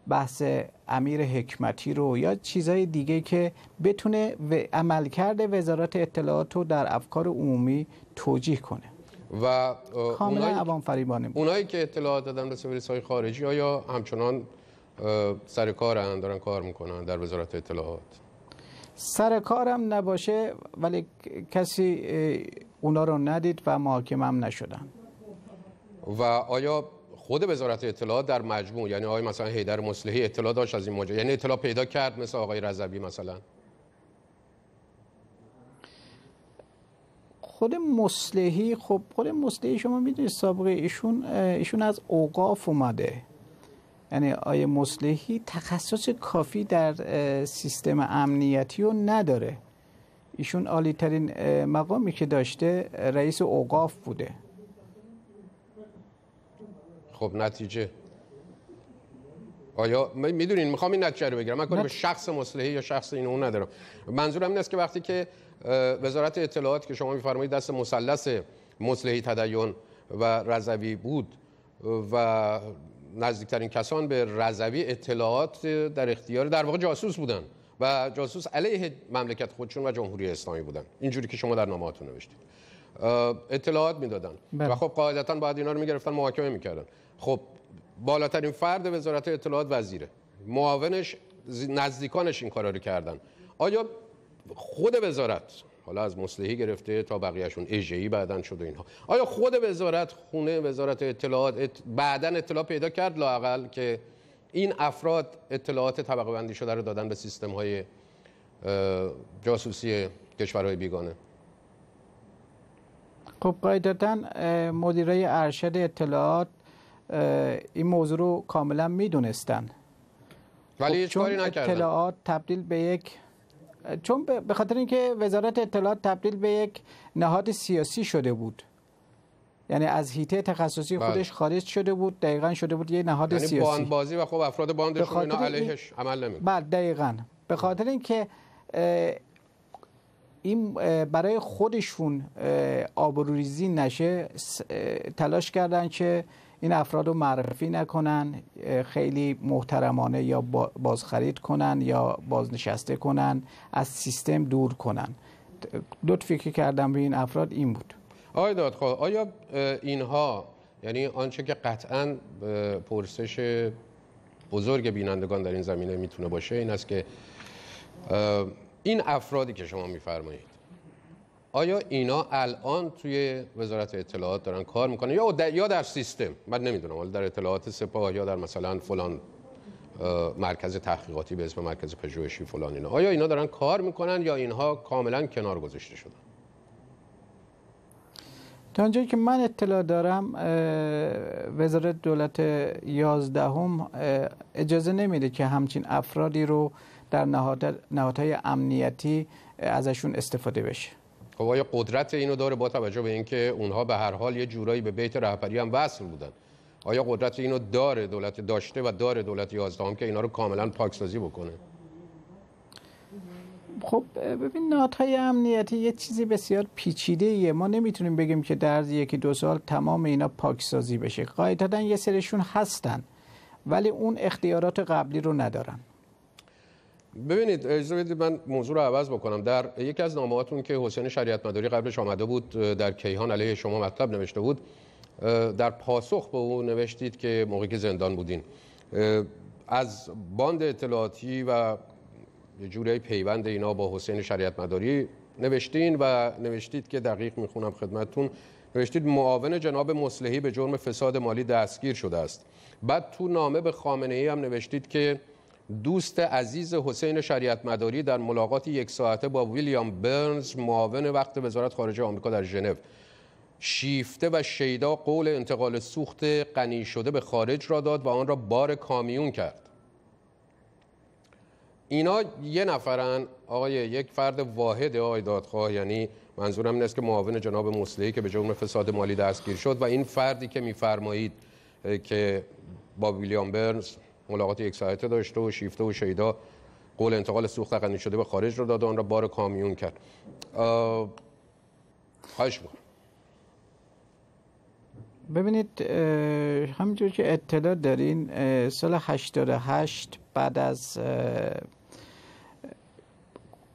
بحث امیر حکمتی رو یا چیزای دیگه که بتونه عملکرد وزارت اطلاعات رو در افکار عمومی توجیه کنه و کاملا عوام فریبانه اونایی که اطلاعات دادن به های خارجی یا همچنان سر کارن دارن کار میکنن در وزارت اطلاعات سر کارم نباشه ولی کسی اونا رو ندید و محاکم هم نشدن و آیا خود وزارت اطلاعات در مجموع یعنی آقای مثلا هیدر مصلحی اطلاع داشت از این ماجرا یعنی اطلاع پیدا کرد مثل آقای رضوی مثلا خود مصلحی خب خود مصلحی شما میدونید سابقه ایشون ایشون از اوقاف اومده یعنی آیه مصلحی تخصص کافی در سیستم امنیتی رو نداره ایشون عالی ترین مقامی که داشته رئیس اوقاف بوده خب نتیجه آیا میدونین میخوام این نتیجه رو بگیرم من کاری به شخص مصلحی یا شخص این اون ندارم منظورم این است که وقتی که وزارت اطلاعات که شما میفرمایید دست مثلث مصلحی تدین و رضوی بود و نزدیکترین کسان به رضوی اطلاعات در اختیار در واقع جاسوس بودن و جاسوس علیه مملکت خودشون و جمهوری اسلامی بودن اینجوری که شما در نامهاتون نوشتید اطلاعات میدادن و بله. خب قاعدتاً باید اینا رو میگرفتن محاکمه میکردن خب بالاترین فرد وزارت اطلاعات وزیره معاونش نزدیکانش این کارا رو کردن آیا خود وزارت حالا از مسلحی گرفته تا بقیهشون اجهی بعدن شد و اینها آیا خود وزارت خونه وزارت اطلاعات بعدن اطلاع پیدا کرد لاقل که این افراد اطلاعات طبقه بندی شده رو دادن به سیستم های جاسوسی کشورهای بیگانه خب قاعدتا مدیره ارشد اطلاعات این موضوع رو کاملا میدونستن خب، ولی اطلاعات تبدیل به یک چون به خاطر اینکه وزارت اطلاعات تبدیل به یک نهاد سیاسی شده بود یعنی از هیته تخصصی بله. خودش خارج شده بود دقیقا شده بود یه نهاد یعنی سیاسی یعنی بازی و خب افراد باندشون اینا علیهش عمل نمی بله دقیقا به خاطر اینکه این برای خودشون آبروریزی نشه تلاش کردن که این افراد رو معرفی نکنن خیلی محترمانه یا بازخرید کنن یا بازنشسته کنن از سیستم دور کنن دو فکر کردم به این افراد این بود آقای دادخواه خب، آیا اینها یعنی آنچه که قطعا پرسش بزرگ بینندگان در این زمینه میتونه باشه این است که این افرادی که شما میفرمایید آیا اینا الان توی وزارت اطلاعات دارن کار میکنن یا در, یا در سیستم من نمیدونم ولی در اطلاعات سپاه یا در مثلا فلان مرکز تحقیقاتی به اسم مرکز پژوهشی فلان اینا آیا اینا دارن کار میکنن یا اینها کاملا کنار گذاشته شدن تا اونجایی که من اطلاع دارم وزارت دولت یازدهم اجازه نمیده که همچین افرادی رو در نهادهای امنیتی ازشون استفاده بشه خب آیا قدرت اینو داره با توجه به اینکه اونها به هر حال یه جورایی به بیت رهبری هم وصل بودن آیا قدرت اینو داره دولت داشته و داره دولت 11 که اینا رو کاملا پاکسازی بکنه خب ببین نهادهای امنیتی یه چیزی بسیار پیچیده ایه ما نمیتونیم بگیم که در یکی دو سال تمام اینا پاکسازی بشه قاعدتا یه سرشون هستن ولی اون اختیارات قبلی رو ندارن ببینید اجازه بدید من موضوع رو عوض بکنم در یکی از نامهاتون که حسین شریعت مداری قبلش آمده بود در کیهان علیه شما مطلب نوشته بود در پاسخ به او نوشتید که موقعی که زندان بودین از باند اطلاعاتی و یه جوری پیوند اینا با حسین شریعت مداری نوشتین و نوشتید که دقیق میخونم خدمتون نوشتید معاون جناب مصلحی به جرم فساد مالی دستگیر شده است بعد تو نامه به خامنه ای هم نوشتید که دوست عزیز حسین شریعت مداری در ملاقات یک ساعته با ویلیام برنز معاون وقت وزارت خارجه آمریکا در ژنو شیفته و شیدا قول انتقال سوخت غنی شده به خارج را داد و آن را بار کامیون کرد اینا یه نفرن آقای یک فرد واحد آقای دادخواه یعنی منظورم این است که معاون جناب مصلحی که به جرم فساد مالی دستگیر شد و این فردی که میفرمایید که با ویلیام برنز ملاقات یک ساعته داشته و شیفته و شیدا قول انتقال سوخت اقنی شده به خارج رو داد و آن را بار کامیون کرد خواهش ببینید همینجور که اطلاع دارین سال 88 بعد از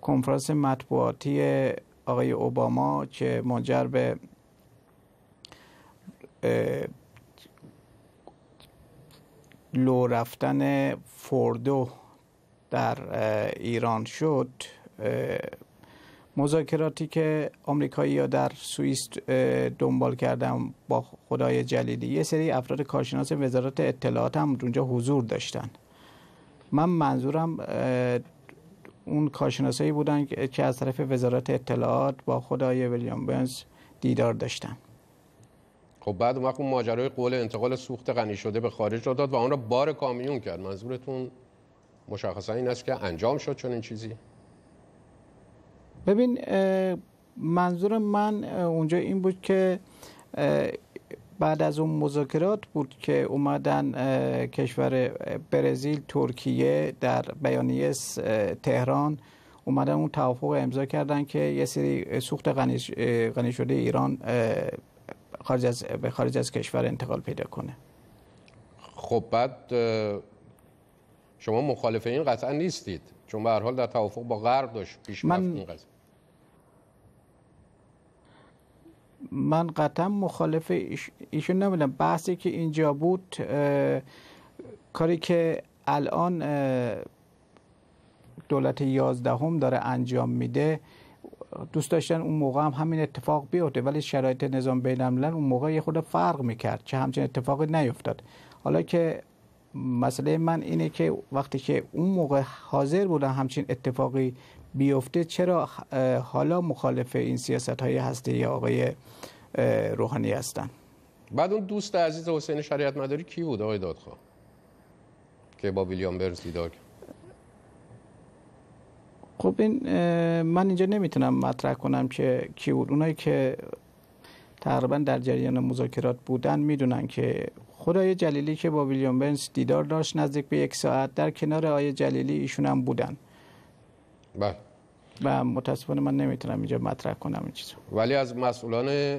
کنفرانس مطبوعاتی آقای اوباما که منجر به لو رفتن فوردو در ایران شد مذاکراتی که آمریکایی یا در سوئیس دنبال کردم با خدای جلیلی یه سری افراد کارشناس وزارت اطلاعات هم اونجا حضور داشتن من منظورم اون کارشناسایی بودن که از طرف وزارت اطلاعات با خدای ویلیام بنز دیدار داشتن خب بعد اون وقت اون ماجرای قول انتقال سوخت غنی شده به خارج را داد و آن را بار کامیون کرد منظورتون مشخصا این است که انجام شد چون این چیزی ببین منظور من اونجا این بود که بعد از اون مذاکرات بود که اومدن کشور برزیل ترکیه در بیانیه تهران اومدن اون توافق امضا کردن که یه سری سوخت غنی شده ایران خارج از به خارج از کشور انتقال پیدا کنه خب بعد شما مخالف این قطعا نیستید چون به هر حال در توافق با غرب داشت پیش من این قضیه من قطعا مخالف ایشون نبودم بحثی که اینجا بود کاری که الان دولت یازدهم داره انجام میده دوست داشتن اون موقع هم همین اتفاق بیفته ولی شرایط نظام بین اون موقع یه خود فرق میکرد که همچین اتفاقی نیفتاد حالا که مسئله من اینه که وقتی که اون موقع حاضر بودن همچین اتفاقی بیفته چرا حالا مخالف این سیاست های هسته یا آقای روحانی هستن بعد اون دوست عزیز حسین شریعت مداری کی بود آقای دادخواه که با ویلیام برز خب این من اینجا نمیتونم مطرح کنم که کی بود اونایی که تقریبا در جریان مذاکرات بودن میدونن که خدای جلیلی که با ویلیام برنز دیدار داشت نزدیک به یک ساعت در کنار آیه جلیلی ایشون هم بودن بله و متاسفانه من نمیتونم اینجا مطرح کنم این چیزو ولی از مسئولان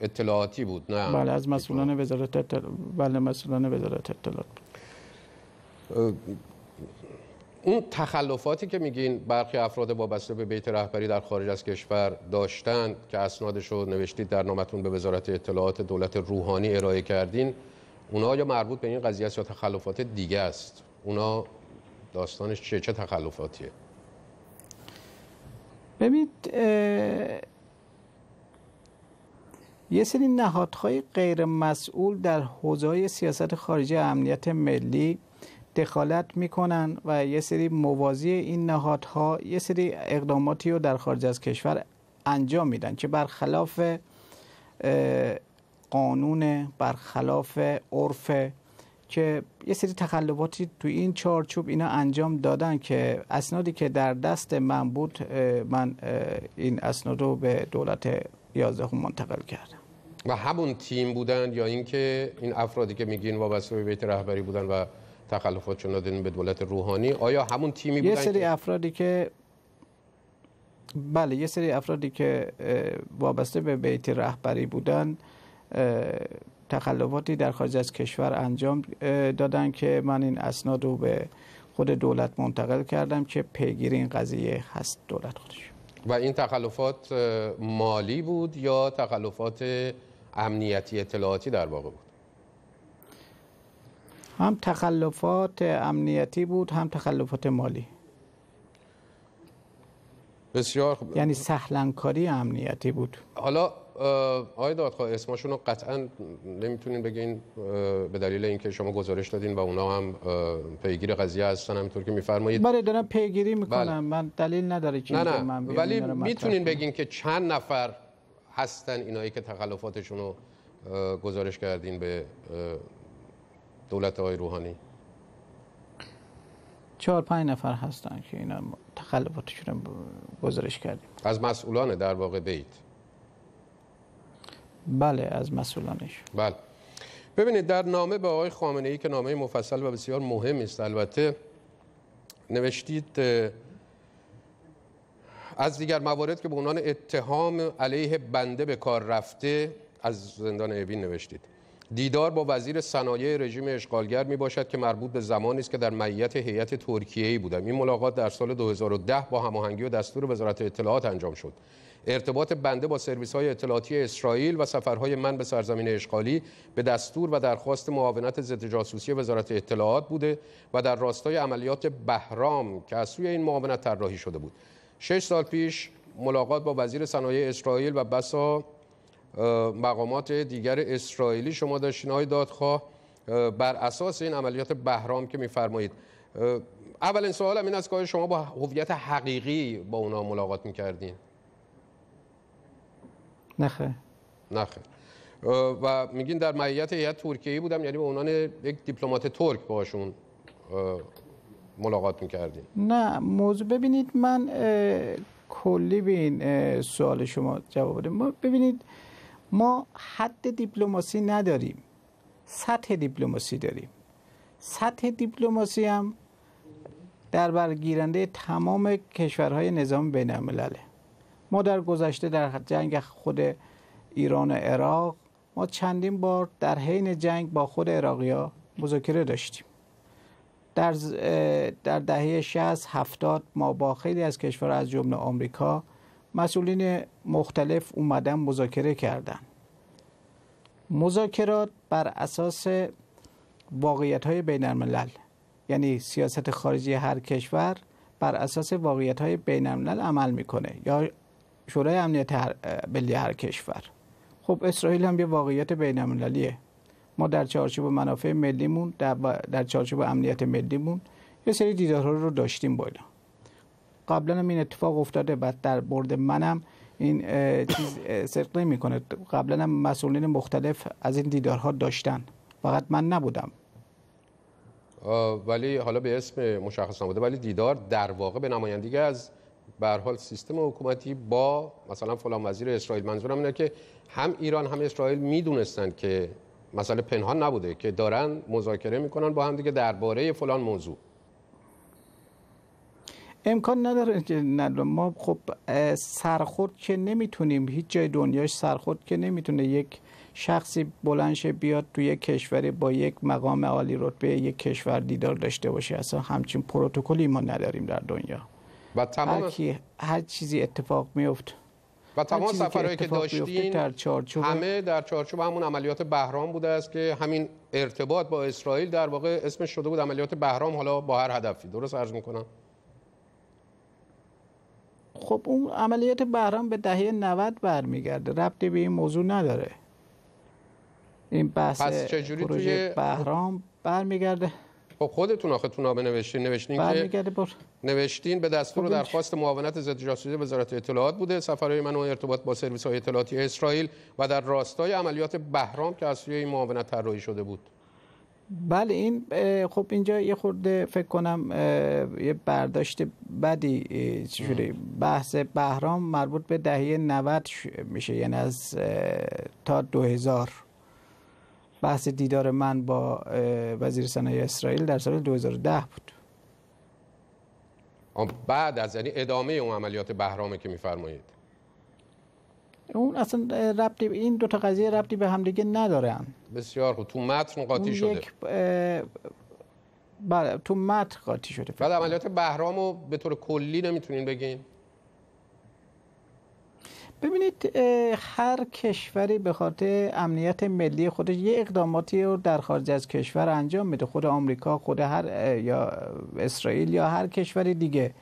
اطلاعاتی بود نه بله از مسئولان وزارت اطلاعات بله مسئولان وزارت اطلاعات اون تخلفاتی که میگین برخی افراد وابسته به بیت رهبری در خارج از کشور داشتن که اسنادش رو نوشتید در نامتون به وزارت اطلاعات دولت روحانی ارائه کردین اونا یا مربوط به این قضیه است یا تخلفات دیگه است اونا داستانش چه چه تخلفاتیه ببینید یه سری نهادهای غیر مسئول در حوزه سیاست خارجی امنیت ملی دخالت میکنن و یه سری موازی این نهادها یه سری اقداماتی رو در خارج از کشور انجام میدن که برخلاف قانون برخلاف عرف که یه سری تخلفاتی تو این چارچوب اینا انجام دادن که اسنادی که در دست من بود من این اسناد رو به دولت یازدهم منتقل کردم و همون تیم بودن یا اینکه این افرادی که میگین وابسته به بیت رهبری بودن و تخلفات چون به دولت روحانی آیا همون تیمی بودن یه سری افرادی که بله یه سری افرادی که وابسته به بیت رهبری بودن تخلفاتی در خارج از کشور انجام دادن که من این اسناد رو به خود دولت منتقل کردم که پیگیر این قضیه هست دولت خودش و این تخلفات مالی بود یا تخلفات امنیتی اطلاعاتی در واقع بود هم تخلفات امنیتی بود هم تخلفات مالی بسیار خوب. یعنی سهلنکاری امنیتی بود حالا آقای دادخواه اسمشون رو قطعا نمیتونین بگین به دلیل اینکه شما گزارش دادین و اونا هم پیگیر قضیه هستن همینطور که میفرمایید بله دارم پیگیری بله. میکنم من دلیل نداره که نه نه. من ولی میتونین بگین که چند نفر هستن اینایی که تخلفاتشون رو گزارش کردین به دولت های روحانی چهار پنج نفر هستن که اینا تخلفاتشون گزارش کردیم از مسئولانه در واقع بیت بله از مسئولانش بله ببینید در نامه به آقای خامنه ای که نامه مفصل و بسیار مهم است البته نوشتید از دیگر موارد که به عنوان اتهام علیه بنده به کار رفته از زندان اوین نوشتید دیدار با وزیر صنایع رژیم اشغالگر می باشد که مربوط به زمانی است که در معیت هیئت ترکیه ای بودم این ملاقات در سال 2010 با هماهنگی و دستور وزارت اطلاعات انجام شد ارتباط بنده با سرویس های اطلاعاتی اسرائیل و سفرهای من به سرزمین اشغالی به دستور و درخواست معاونت ضد جاسوسی وزارت اطلاعات بوده و در راستای عملیات بهرام که از سوی این معاونت طراحی شده بود شش سال پیش ملاقات با وزیر صنایع اسرائیل و بسا مقامات دیگر اسرائیلی شما داشتین های دادخواه بر اساس این عملیات بهرام که میفرمایید اولین سوال این است که شما با هویت حقیقی با اونا ملاقات میکردین نخه نخه و میگین در معیت هیئت ترکیه بودم یعنی به عنوان یک دیپلمات ترک باشون ملاقات میکردین نه موضوع ببینید من کلی به این سوال شما جواب بدم ببینید ما حد دیپلماسی نداریم سطح دیپلماسی داریم سطح دیپلماسی هم در برگیرنده تمام کشورهای نظام بین الملله ما در گذشته در جنگ خود ایران و عراق ما چندین بار در حین جنگ با خود ها مذاکره داشتیم در در دهه 60 70 ما با خیلی از کشورها از جمله آمریکا مسئولین مختلف اومدن مذاکره کردن مذاکرات بر اساس واقعیت های بین الملل یعنی سیاست خارجی هر کشور بر اساس واقعیت های بین الملل عمل میکنه یا شورای امنیت هر ملی هر کشور خب اسرائیل هم یه واقعیت بین المللیه ما در چارچوب منافع ملیمون در, در چارچوب امنیت ملیمون یه سری دیدارها رو داشتیم با قبلا هم این اتفاق افتاده بعد در برد منم این چیز صدق نمیکنه قبلا هم مسئولین مختلف از این دیدارها داشتن فقط من نبودم ولی حالا به اسم مشخص نبوده ولی دیدار در واقع به نمایندگی از به حال سیستم حکومتی با مثلا فلان وزیر اسرائیل منظورم اینه که هم ایران هم اسرائیل میدونستن که مسئله پنهان نبوده که دارن مذاکره میکنن با هم دیگه درباره فلان موضوع امکان نداره که نداره ما خب سرخورد که نمیتونیم هیچ جای دنیاش سرخورد که نمیتونه یک شخصی بلندشه بیاد توی یک کشوری با یک مقام عالی رتبه یک کشور دیدار داشته باشه اصلا همچین پروتکلی ما نداریم در دنیا و تمام هر, هر چیزی اتفاق میفت و تمام سفرهایی که, که داشتین در چارچوب همه در چارچوب همون عملیات بهرام بوده است که همین ارتباط با اسرائیل در واقع اسمش شده بود عملیات بهرام حالا با هر هدفی درست عرض میکنم خب اون عملیات بهرام به دهه 90 برمیگرده ربطی به این موضوع نداره این بحث پس چجوری توی بهرام برمیگرده خب خودتون آخه تو نامه نوشتین نوشتین که بر. نوشتین به دستور خب درخواست معاونت ضد جاسوسی وزارت اطلاعات بوده سفرهای من و ارتباط با سرویس های اطلاعاتی اسرائیل و در راستای عملیات بهرام که از سوی این معاونت طراحی شده بود بله این خب اینجا یه خورده فکر کنم یه برداشت بدی چجوری بحث بهرام مربوط به دهه 90 میشه یعنی از تا 2000 بحث دیدار من با وزیر صنایع اسرائیل در سال 2010 بود بعد از یعنی ادامه اون عملیات بهرامه که میفرمایید اون اصلا ربطی این دو تا قضیه ربطی به همدیگه ندارن بسیار خوب تو متن قاطی شده بله تو متن قاطی شده بعد عملیات بهرام رو به طور کلی نمیتونین بگین ببینید هر کشوری به خاطر امنیت ملی خودش یه اقداماتی رو در خارج از کشور انجام میده خود آمریکا خود هر یا اسرائیل یا هر کشور دیگه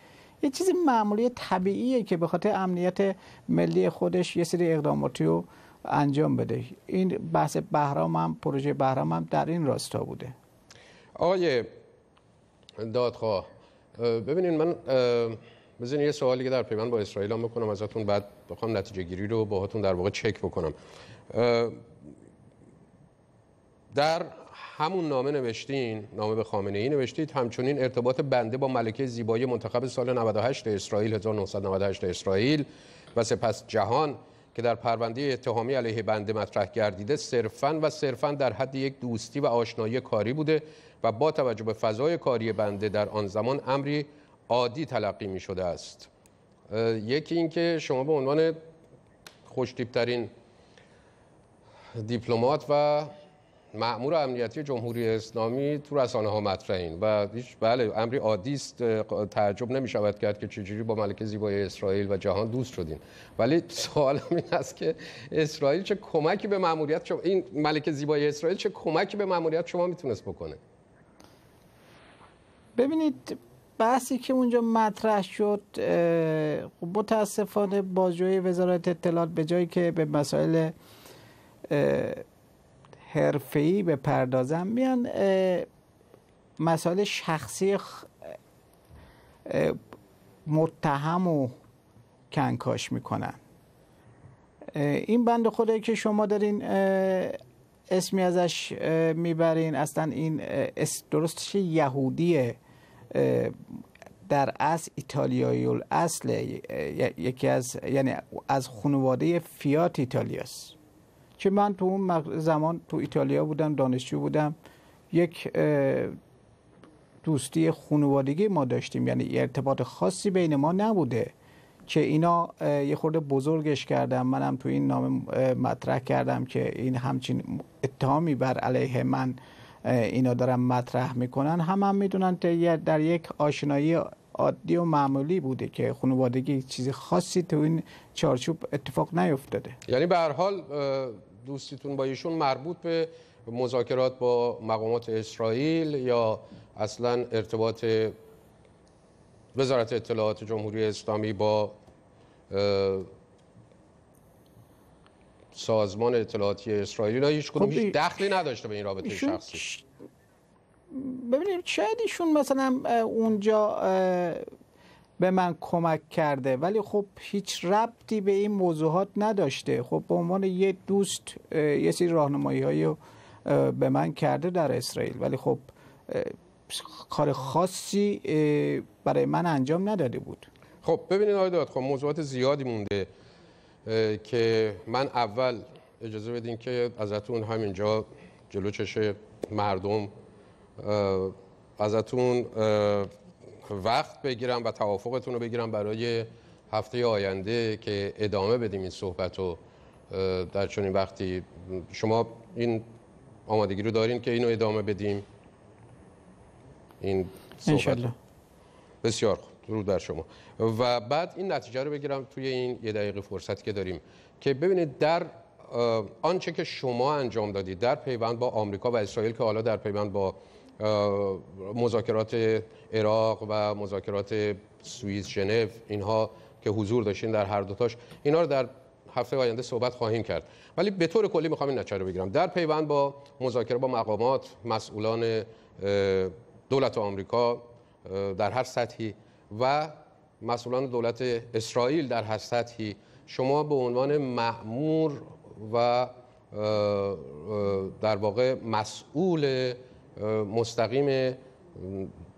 یه چیز معمولی طبیعیه که به خاطر امنیت ملی خودش یه سری اقداماتی رو انجام بده این بحث بهرام هم پروژه بهرام هم در این راستا بوده آقای دادخواه ببینین من بزنین یه سوالی که در پیمان با اسرائیل هم بکنم ازتون بعد بخوام نتیجه گیری رو باهاتون در واقع چک بکنم در همون نامه نوشتین نامه به خامنه ای نوشتید همچنین ارتباط بنده با ملکه زیبایی منتخب سال 98 اسرائیل 1998 اسرائیل و سپس جهان که در پرونده اتهامی علیه بنده مطرح گردیده صرفا و صرفا در حد یک دوستی و آشنایی کاری بوده و با توجه به فضای کاری بنده در آن زمان امری عادی تلقی می شده است یکی اینکه شما به عنوان خوشتیبترین دیپلمات و معمور امنیتی جمهوری اسلامی تو رسانه ها مطرحین و هیچ بله امری عادی است تعجب نمی شود کرد که چجوری با ملکه زیبای اسرائیل و جهان دوست شدین ولی سوال این است که اسرائیل چه کمکی به ماموریت شما این ملکه زیبای اسرائیل چه کمکی به ماموریت شما میتونست بکنه ببینید بحثی که اونجا مطرح شد خب متاسفانه بازجوی وزارت اطلاعات به جایی که به مسائل حرفه‌ای بپردازم میان مسائل شخصی متهم و کنکاش میکنن این بند خدایی که شما دارین اسمی ازش میبرین اصلا این درستش یهودیه در اصل ایتالیایی اصل یکی از یعنی از خانواده فیات ایتالیاست که من تو اون زمان تو ایتالیا بودم دانشجو بودم یک دوستی خانوادگی ما داشتیم یعنی ارتباط خاصی بین ما نبوده که اینا یه خورده بزرگش کردم منم تو این نام مطرح کردم که این همچین اتهامی بر علیه من اینا دارم مطرح میکنن هم هم میدونن در یک آشنایی عادی و معمولی بوده که خانوادگی چیزی خاصی تو این چارچوب اتفاق نیفتاده یعنی به هر حال دوستیتون با ایشون مربوط به مذاکرات با مقامات اسرائیل یا اصلا ارتباط وزارت اطلاعات جمهوری اسلامی با سازمان اطلاعاتی اسرائیل هیچ کدوم خب، هیچ دخلی نداشته به این رابطه شخصی ببینید شاید ایشون مثلا اونجا به من کمک کرده ولی خب هیچ ربطی به این موضوعات نداشته خب به عنوان یه دوست یه سری راهنمایی های به من کرده در اسرائیل ولی خب کار خاصی برای من انجام نداده بود خب ببینید آقای داد خب موضوعات زیادی مونده که من اول اجازه بدین که ازتون همینجا جلو چش مردم ازتون وقت بگیرم و توافقتون رو بگیرم برای هفته آینده که ادامه بدیم این صحبت رو در چنین وقتی شما این آمادگی رو دارین که اینو ادامه بدیم این صحبت انشالله. بسیار خوب درود بر شما و بعد این نتیجه رو بگیرم توی این یه دقیقه فرصتی که داریم که ببینید در آنچه که شما انجام دادید در پیوند با آمریکا و اسرائیل که حالا در پیوند با مذاکرات عراق و مذاکرات سوئیس ژنو اینها که حضور داشتین در هر دوتاش اینا رو در هفته آینده صحبت خواهیم کرد ولی به طور کلی میخوام این نتیجه رو بگیرم در پیوند با مذاکره با مقامات مسئولان دولت آمریکا در هر سطحی و مسئولان دولت اسرائیل در هر سطحی شما به عنوان معمور و در واقع مسئول مستقیم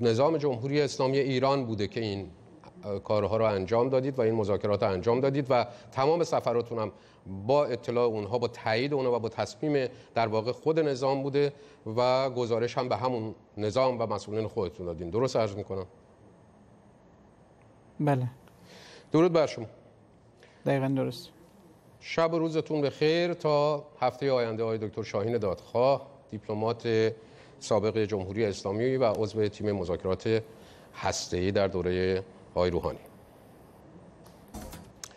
نظام جمهوری اسلامی ایران بوده که این کارها رو انجام دادید و این مذاکرات رو انجام دادید و تمام سفراتون هم با اطلاع اونها با تایید اونها و با تصمیم در واقع خود نظام بوده و گزارش هم به همون نظام و مسئولین خودتون دادین درست عرض میکنم بله درود بر شما دقیقا درست شب و روزتون به خیر تا هفته آینده آقای دکتر شاهین دادخواه دیپلمات سابق جمهوری اسلامی و عضو تیم مذاکرات هسته‌ای در دوره آقای روحانی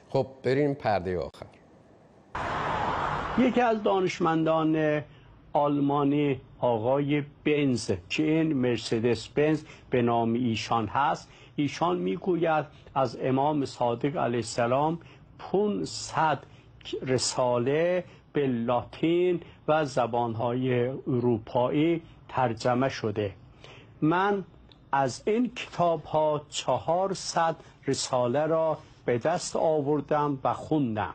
خب بریم پرده آخر یکی از دانشمندان آلمانی آقای بنز که این مرسدس بنز به نام ایشان هست ایشان میگوید از امام صادق علیه السلام 500 رساله به لاتین و زبانهای اروپایی ترجمه شده من از این کتاب ها صد رساله را به دست آوردم و خوندم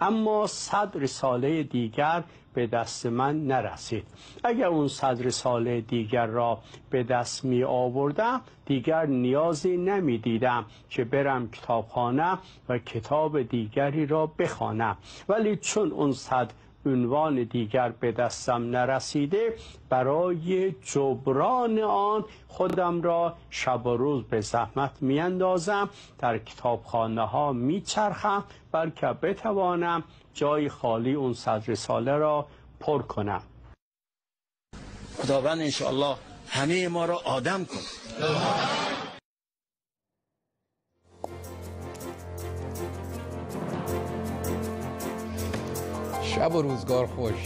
اما صد رساله دیگر به دست من نرسید اگر اون صد رساله دیگر را به دست می آوردم دیگر نیازی نمی دیدم که برم کتابخانه و کتاب دیگری را بخوانم ولی چون اون صد عنوان دیگر به دستم نرسیده برای جبران آن خودم را شب و روز به زحمت میاندازم در کتابخانه ها میچرخم بلکه بتوانم جای خالی اون صد رساله را پر کنم خداوند انشاءالله همه ما را آدم کن شب و روزگار خوش